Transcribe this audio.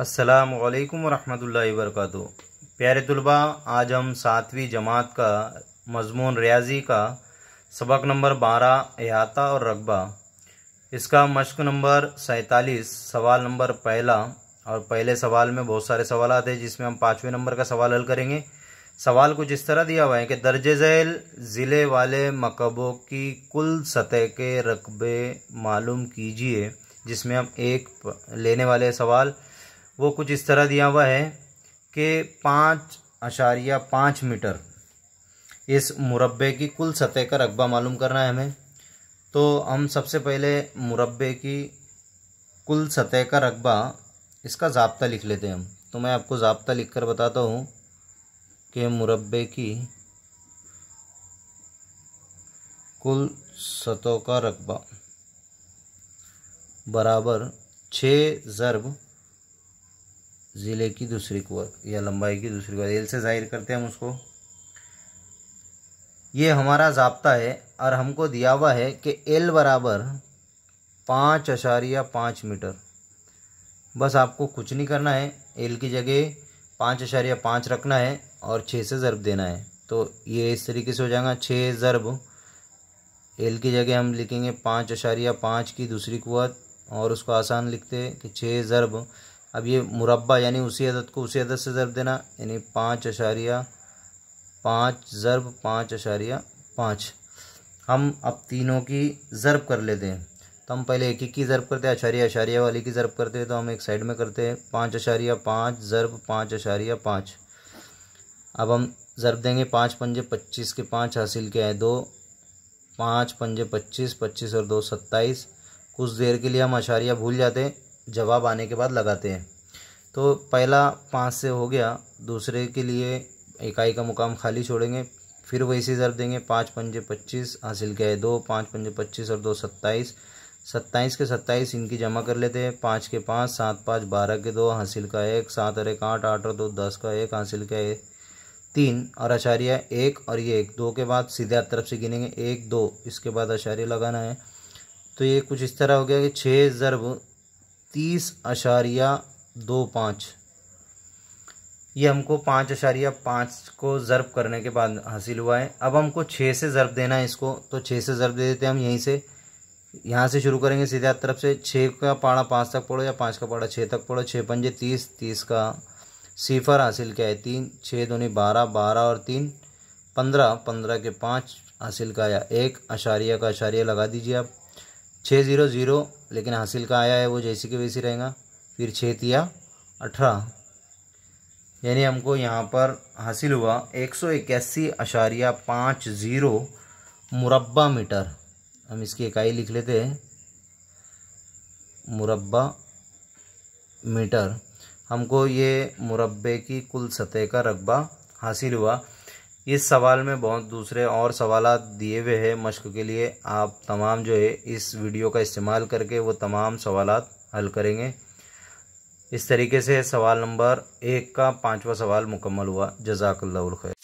असलकम वरहमल वरक प्यारे तलबा आज हम सातवीं जमात का मजमून रियाजी का सबक नंबर बारह अहाता और रकबा इसका मश्क नंबर सैतालीस सवाल नंबर पहला और पहले सवाल में बहुत सारे सवाल आते हैं जिसमें हम पाँचवें नंबर का सवाल हल करेंगे सवाल कुछ इस तरह दिया हुआ है कि दर्ज झैल ज़िले वाले मकबों की कुल सतह के रकबे मालूम कीजिए जिसमें हम एक लेने वाले सवाल वो कुछ इस तरह दिया हुआ है कि पाँच अशारिया पाँच मीटर इस मुरबे की कुल सतह का रकबा मालूम करना है हमें तो हम सबसे पहले मुरबे की कुल सतह का रकबा इसका जबता लिख लेते हैं हम तो मैं आपको जबता लिख कर बताता हूँ कि मुरबे की कुल सतह का रकबा बराबर छः ज़रब ज़िले की दूसरी कुत या लंबाई की दूसरी कुत एल से जाहिर करते हैं हम उसको ये हमारा जबता है और हमको दिया हुआ है कि एल बराबर पाँच अशारिया पाँच मीटर बस आपको कुछ नहीं करना है एल की जगह पाँच अशारिया पाँच रखना है और छः से ज़रब देना है तो ये इस तरीके से हो जाएगा छः ज़रब एल की जगह हम लिखेंगे पाँच अशारिया पाँच की दूसरी कुत और उसको आसान लिखते हैं कि छः ज़रब अब ये मुरबा यानी उसी अदद को उसी अदद से ज़रब देना यानी पाँच अशारिया पाँच ज़रब पाँच अशारिया पाँच हम अब तीनों की ज़रब कर लेते हैं तो हम पहले एक एक की ज़रब करते हैं अशारिया अशारिया वाली की ज़रब करते हैं तो हम एक साइड में करते हैं पाँच अशारिया पाँच ज़रब पाँच अशारिया पाँच अब हम ज़रब देंगे पाँच पंजे पच्चीस के पाँच हासिल के हैं दो पाँच पंजे पच्चीस पच्चीस और दो सत्ताईस कुछ देर के लिए हम अशारिया भूल जाते हैं जवाब आने के बाद लगाते हैं तो पहला पाँच से हो गया दूसरे के लिए इकाई का मुकाम खाली छोड़ेंगे फिर वही से ज़रब देंगे पाँच पंजे पच्चीस हासिल किया है दो पाँच पंजे पच्चीस और दो सत्ताईस सत्ताईस के सत्ताईस इनकी जमा कर लेते हैं पाँच के पाँच सात पाँच बारह के दो हासिल का एक सात और एक आठ आठ और दो दस का एक हासिल का एक तीन और आचार्य एक और ये एक दो के बाद सीधे तरफ से गिनेंगे एक दो इसके बाद आचार्य लगाना है तो ये कुछ इस तरह हो गया कि छः ज़रब तीस अशारिया दो पाँच ये हमको पाँच अशारिया पाँच को ज़रब करने के बाद हासिल हुआ है अब हमको छः से ज़रब देना है इसको तो छः से ज़रब दे देते हैं हम यहीं से यहाँ से शुरू करेंगे सीधे हाथ तरफ से छः का पाड़ा पाँच तक पढ़ो या पाँच का पाड़ा छः तक पढ़ो छः पंजे तीस तीस का सिफर हासिल किया है तीन छः दूनी बारह बारह और तीन पंद्रह पंद्रह के पाँच हासिल का या एक अशारिया का अशारिया लगा दीजिए आप छः ज़ीरो ज़ीरो लेकिन हासिल का आया है वो जैसे के वैसे रहेगा फिर छः तिया अठारह यानी हमको यहाँ पर हासिल हुआ एक सौ इक्यासी अशारिया पाँच ज़ीरो मुरबा मीटर हम इसकी इकाई लिख लेते हैं मुरबा मीटर हमको ये मुरबे की कुल सतह का रकबा हासिल हुआ इस सवाल में बहुत दूसरे और सवाल दिए हुए हैं मश्क के लिए आप तमाम जो है इस वीडियो का इस्तेमाल करके वो तमाम सवाल हल करेंगे इस तरीके से सवाल नंबर एक का पांचवा सवाल मुकम्मल हुआ जजाकल्लाखैर